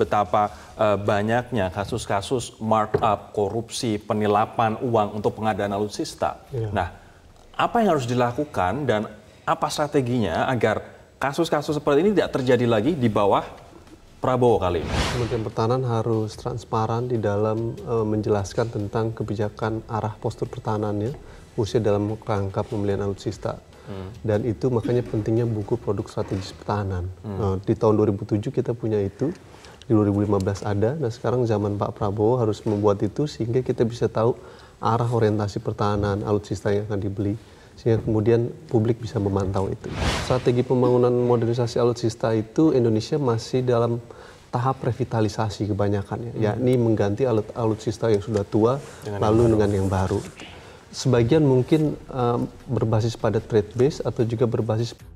betapa uh, banyaknya kasus-kasus markup, korupsi, penilapan uang untuk pengadaan alutsista. Ya. Nah, apa yang harus dilakukan dan apa strateginya agar kasus-kasus seperti ini tidak terjadi lagi di bawah Prabowo kali ini? Kementerian Pertahanan harus transparan di dalam eh, menjelaskan tentang kebijakan arah postur pertahanannya, khususnya dalam rangka pembelian alutsista. Hmm. Dan itu makanya pentingnya buku produk strategis pertahanan. Hmm. Uh, di tahun 2007 kita punya itu, di 2015 ada. Nah sekarang zaman Pak Prabowo harus membuat itu sehingga kita bisa tahu arah orientasi pertahanan alutsista yang akan dibeli sehingga kemudian publik bisa memantau itu. Strategi pembangunan modernisasi alutsista itu Indonesia masih dalam tahap revitalisasi kebanyakannya, hmm. yakni mengganti alut alutsista yang sudah tua dengan lalu yang dengan yang baru. Sebagian mungkin um, berbasis pada trade base atau juga berbasis